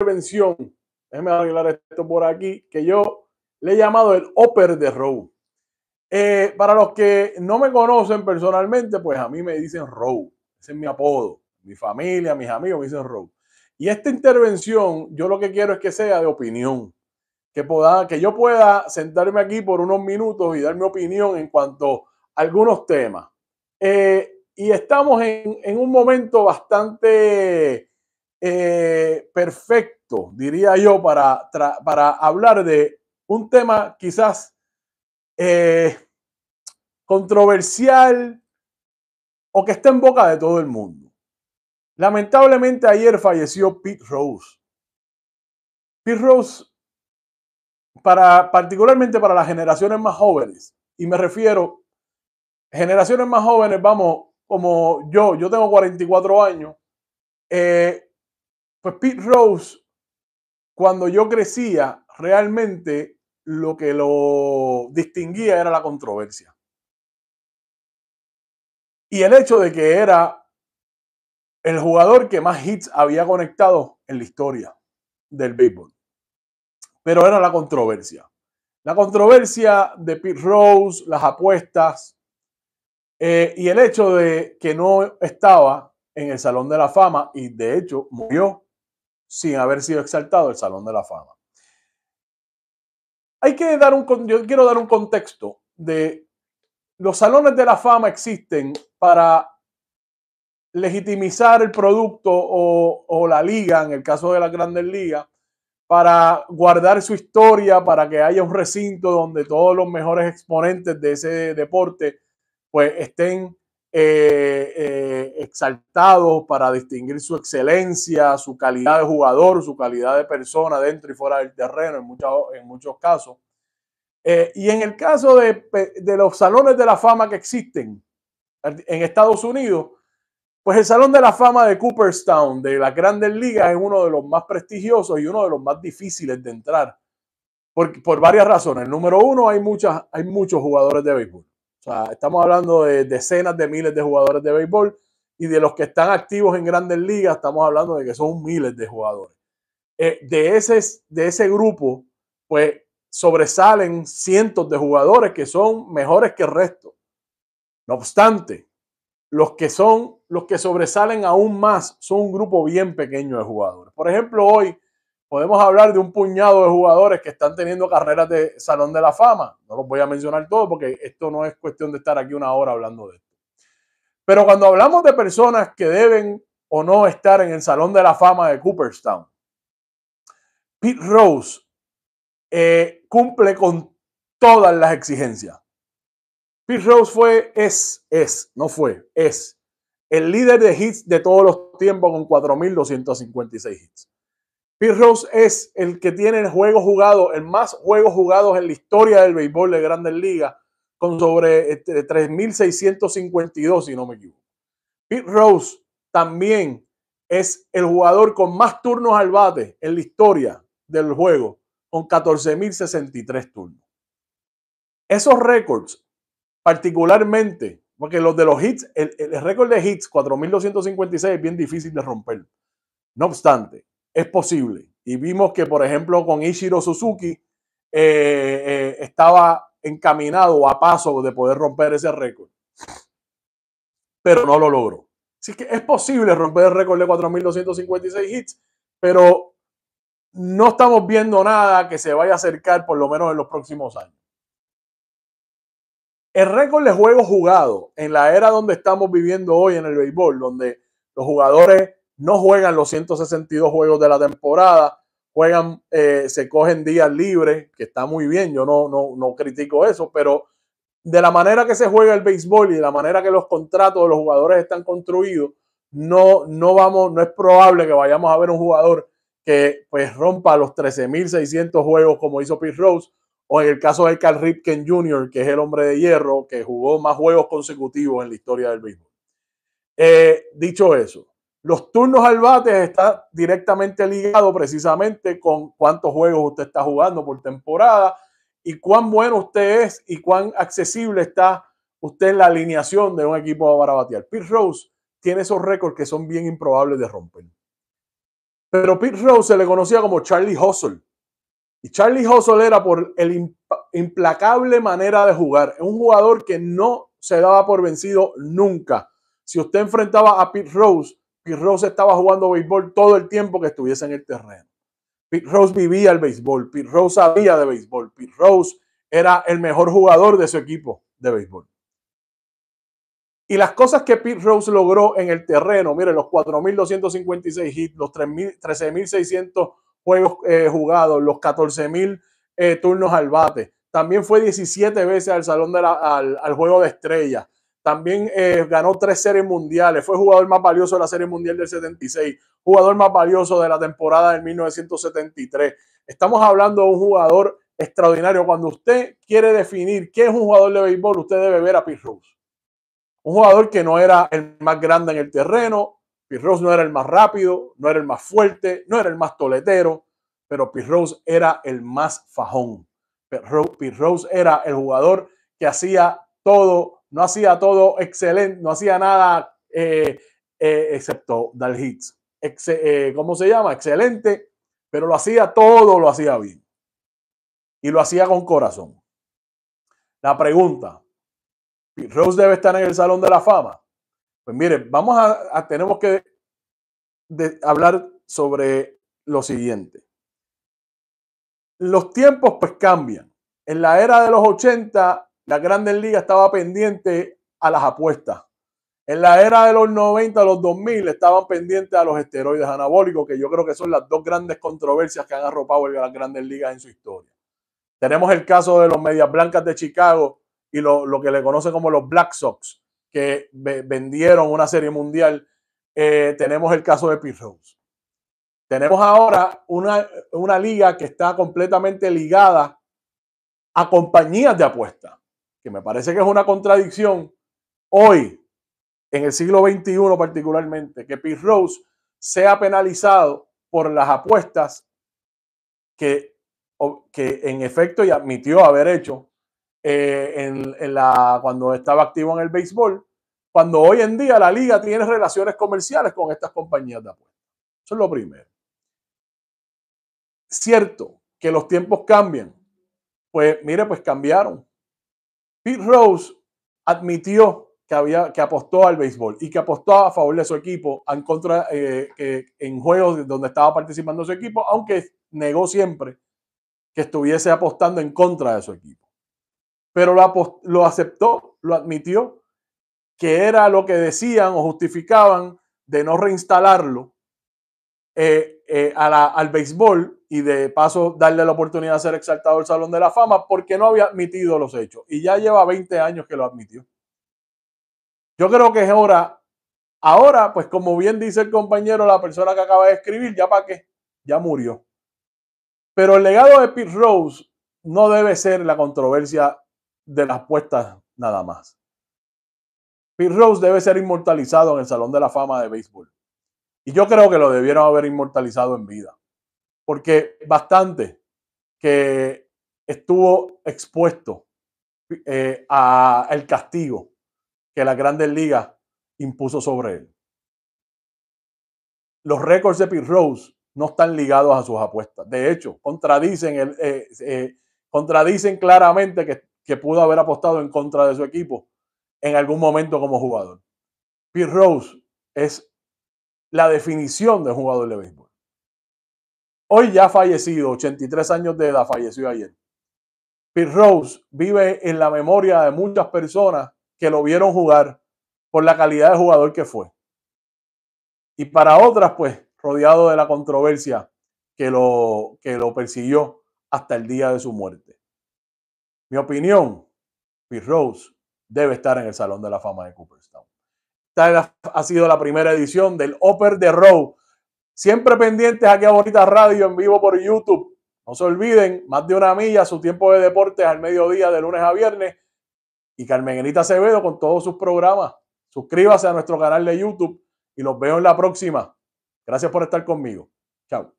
intervención, déjenme arreglar esto por aquí, que yo le he llamado el Oper de Row. Eh, para los que no me conocen personalmente, pues a mí me dicen Row. Ese es mi apodo. Mi familia, mis amigos me dicen Row. Y esta intervención, yo lo que quiero es que sea de opinión. Que, pueda, que yo pueda sentarme aquí por unos minutos y dar mi opinión en cuanto a algunos temas. Eh, y estamos en un momento bastante eh, perfecto, diría yo, para, para hablar de un tema quizás eh, controversial o que está en boca de todo el mundo. Lamentablemente ayer falleció Pete Rose. Pete Rose, para, particularmente para las generaciones más jóvenes, y me refiero, generaciones más jóvenes, vamos, como yo, yo tengo 44 años, eh, pues Pete Rose, cuando yo crecía, realmente lo que lo distinguía era la controversia. Y el hecho de que era el jugador que más hits había conectado en la historia del béisbol. Pero era la controversia. La controversia de Pete Rose, las apuestas eh, y el hecho de que no estaba en el Salón de la Fama y de hecho murió sin haber sido exaltado el Salón de la Fama. Hay que dar un, yo quiero dar un contexto de los salones de la fama existen para legitimizar el producto o, la liga, en el caso de las grandes ligas, para guardar su historia, para que haya un recinto donde todos los mejores exponentes de ese deporte pues estén eh, eh, exaltados para distinguir su excelencia, su calidad de jugador, su calidad de persona dentro y fuera del terreno en, en muchos casos. Eh, y en el caso de, los salones de la fama que existen en Estados Unidos, pues el Salón de la Fama de Cooperstown, de las grandes ligas, es uno de los más prestigiosos y uno de los más difíciles de entrar, por, por varias razones. Número uno, hay, muchas, hay muchos jugadores de béisbol estamos hablando de decenas de miles de jugadores de béisbol y de los que están activos en grandes ligas, estamos hablando de que son miles de jugadores. Eh, de, ese, de ese grupo, pues sobresalen cientos de jugadores que son mejores que el resto. No obstante, los que son, los que sobresalen aún más, son un grupo bien pequeño de jugadores. Por ejemplo, hoy podemos hablar de un puñado de jugadores que están teniendo carreras de Salón de la Fama. No los voy a mencionar todos porque esto no es cuestión de estar aquí una hora hablando de esto. Pero cuando hablamos de personas que deben o no estar en el Salón de la Fama de Cooperstown, Pete Rose eh, cumple con todas las exigencias. Pete Rose fue, es, es, no fue, es el líder de hits de todos los tiempos con 4.256 hits. Pete Rose es el que tiene el juego jugado, el más juego jugado en la historia del béisbol de Grandes Ligas, con sobre 3.652, este, si no me equivoco. Pete Rose también es el jugador con más turnos al bate en la historia del juego, con 14.063 turnos. Esos récords, particularmente, porque los de los hits, el, el récord de hits, 4.256, es bien difícil de romper. No obstante, es posible. Y vimos que, por ejemplo, con Ishiro Suzuki eh, eh, estaba encaminado a paso de poder romper ese récord, pero no lo logró. Así que es posible romper el récord de 4.256 hits, pero no estamos viendo nada que se vaya a acercar, por lo menos en los próximos años. El récord de juegos jugados en la era donde estamos viviendo hoy en el béisbol, donde los jugadores no juegan los 162 juegos de la temporada, juegan, eh, se cogen días libres, que está muy bien, yo no, no, critico eso, pero de la manera que se juega el béisbol y de la manera que los contratos de los jugadores están construidos, no, no, vamos, no es probable que vayamos a ver un jugador que pues, rompa los 13.600 juegos como hizo Pete Rose, o en el caso de Carl Ripken Jr., que es el hombre de hierro, que jugó más juegos consecutivos en la historia del béisbol. Eh, dicho eso, los turnos al bate está directamente ligado precisamente con cuántos juegos usted está jugando por temporada y cuán bueno usted es y cuán accesible está usted en la alineación de un equipo para batear. Pete Rose tiene esos récords que son bien improbables de romper. Pero Pete Rose se le conocía como Charlie Hustle. Y Charlie Hustle era por el implacable manera de jugar. Un jugador que no se daba por vencido nunca. Si usted enfrentaba a Pete Rose, Pete Rose estaba jugando béisbol todo el tiempo que estuviese en el terreno. Pete Rose vivía el béisbol, Pete Rose sabía de béisbol, Pete Rose era el mejor jugador de su equipo de béisbol. Y las cosas que Pete Rose logró en el terreno, mire los 4.256 hits, los 13.600 juegos eh, jugados, los 14.000 eh, turnos al bate. También fue 17 veces al, salón de al, al juego de estrellas también eh, ganó tres series mundiales. Fue jugador más valioso de la Serie Mundial del 76, jugador más valioso de la temporada del 1973. Estamos hablando de un jugador extraordinario. Cuando usted quiere definir qué es un jugador de béisbol, usted debe ver a Pete Rose. Un jugador que no era el más grande en el terreno, Pete Rose no era el más rápido, no era el más fuerte, no era el más toletero, pero Pete Rose era el más fajón. Pete Rose era el jugador que hacía todo no hacía todo excelente, no hacía nada eh, eh, excepto dar hits. Eh, ¿Cómo se llama? Excelente, pero lo hacía todo, lo hacía bien. Y lo hacía con corazón. La pregunta, ¿Rose debe estar en el Salón de la Fama? Pues mire, vamos a, tenemos que hablar sobre lo siguiente. Los tiempos pues cambian. En la era de los 80 la Grandes Ligas estaba pendiente a las apuestas. En la era de los 90, los 2000, estaban pendientes a los esteroides anabólicos, que yo creo que son las dos grandes controversias que han arropado las grandes ligas en su historia. Tenemos el caso de los Medias Blancas de Chicago y lo, que le conocen como los Black Sox, que vendieron una serie mundial. Eh, tenemos el caso de Pete Rose. Tenemos ahora una, una liga que está completamente ligada a compañías de apuestas me parece que es una contradicción hoy, en el siglo XXI particularmente, que Pete Rose sea penalizado por las apuestas que, que en efecto y admitió haber hecho eh, en la, cuando estaba activo en el béisbol, cuando hoy en día la liga tiene relaciones comerciales con estas compañías de apuestas. Eso es lo primero. Cierto que los tiempos cambian. Pues mire, pues cambiaron. Pete Rose admitió que, había, que apostó al béisbol y que apostó a favor de su equipo en contra eh, en juegos donde estaba participando su equipo, aunque negó siempre que estuviese apostando en contra de su equipo. Pero lo, aceptó, lo admitió, que era lo que decían o justificaban de no reinstalarlo eh, eh, al béisbol y de paso darle la oportunidad de ser exaltado al Salón de la Fama porque no había admitido los hechos y ya lleva 20 años que lo admitió. Yo creo que es hora, ahora, pues como bien dice el compañero, la persona que acaba de escribir, ya para qué, ya murió. Pero el legado de Pete Rose no debe ser la controversia de las puestas nada más. Pete Rose debe ser inmortalizado en el Salón de la Fama de Béisbol. Y yo creo que lo debieron haber inmortalizado en vida porque bastante que estuvo expuesto eh, al castigo que la Grandes Ligas impuso sobre él. Los récords de Pete Rose no están ligados a sus apuestas. De hecho, contradicen, el, eh, eh, contradicen claramente que, pudo haber apostado en contra de su equipo en algún momento como jugador. Pete Rose es la definición de jugador de béisbol. Hoy ya fallecido, 83 años de edad, falleció ayer. Pete Rose vive en la memoria de muchas personas que lo vieron jugar por la calidad de jugador que fue. Y para otras, pues, rodeado de la controversia que lo, que lo persiguió hasta el día de su muerte. Mi opinión, Pete Rose debe estar en el Salón de la Fama de Cooperstown. Esta ha sido la primera edición del Oper de Rose Siempre pendientes aquí a Bonita Radio en vivo por YouTube. No se olviden, más de una milla, su tiempo de deportes al mediodía de lunes a viernes. Y Carmen Carmenita Acevedo con todos sus programas. Suscríbase a nuestro canal de YouTube y los veo en la próxima. Gracias por estar conmigo. Chao.